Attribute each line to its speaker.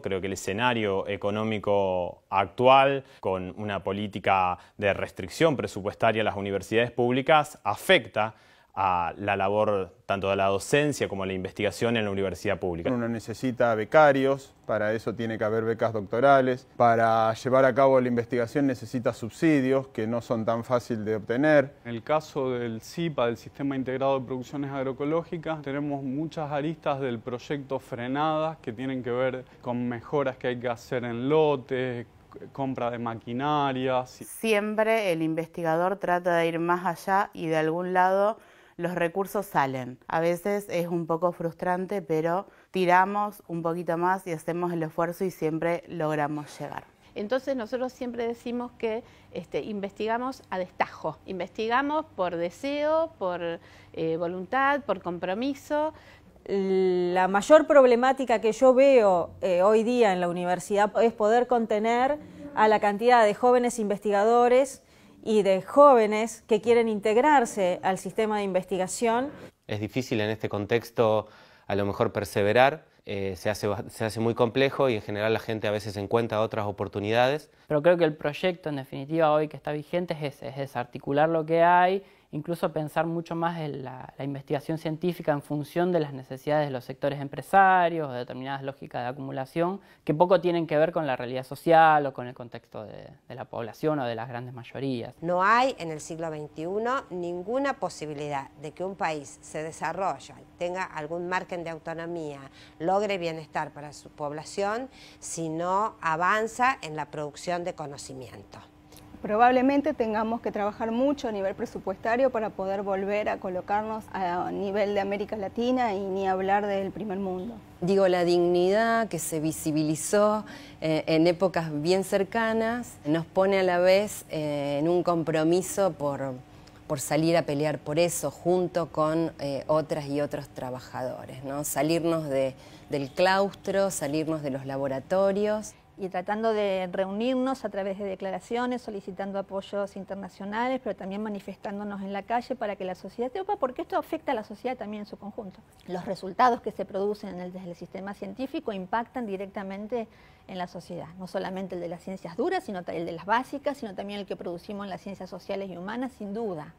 Speaker 1: Creo que el escenario económico actual, con una política de restricción presupuestaria a las universidades públicas, afecta a la labor tanto de la docencia como de la investigación en la universidad pública.
Speaker 2: Uno necesita becarios, para eso tiene que haber becas doctorales, para llevar a cabo la investigación necesita subsidios que no son tan fácil de obtener. En el caso del SIPA, del Sistema Integrado de Producciones Agroecológicas, tenemos muchas aristas del proyecto frenadas que tienen que ver con mejoras que hay que hacer en lotes, compra de maquinarias. Siempre
Speaker 1: el investigador trata de ir más allá y de algún lado los recursos salen. A veces es un poco frustrante, pero tiramos un poquito más y hacemos el esfuerzo y siempre logramos llegar. Entonces nosotros siempre decimos que este, investigamos a destajo, investigamos por deseo, por eh, voluntad, por compromiso. La mayor problemática que yo veo eh, hoy día en la universidad es poder contener a la cantidad de jóvenes investigadores y de jóvenes que quieren integrarse al sistema de investigación. Es difícil en este contexto a lo mejor perseverar, eh, se, hace, se hace muy complejo y en general la gente a veces encuentra otras oportunidades.
Speaker 2: Pero creo que el proyecto en definitiva hoy que está vigente es ese, es desarticular lo que hay, incluso pensar mucho más en la, investigación científica en función de las necesidades de los sectores empresarios, de determinadas lógicas de acumulación, que poco tienen que ver con la realidad social o con el contexto de, la población o de las grandes mayorías.
Speaker 1: No hay en el siglo XXI ninguna posibilidad de que un país se desarrolle, tenga algún margen de autonomía, logre bienestar para su población si no avanza en la producción de conocimiento. Probablemente tengamos que trabajar mucho a nivel presupuestario para poder volver a colocarnos a nivel de América Latina y ni hablar del primer mundo. Digo, la dignidad que se visibilizó eh, en épocas bien cercanas nos pone a la vez eh, en un compromiso por, por salir a pelear por eso junto con eh, otras y otros trabajadores, ¿no? salirnos del claustro, salirnos de los laboratorios y tratando de reunirnos a través de declaraciones, solicitando apoyos internacionales, pero también manifestándonos en la calle para que la sociedad se opa porque esto afecta a la sociedad también en su conjunto. Los resultados que se producen desde el sistema científico impactan directamente en la sociedad, no solamente el de las ciencias duras, sino el de las básicas, sino también el que producimos en las ciencias sociales y humanas, sin duda.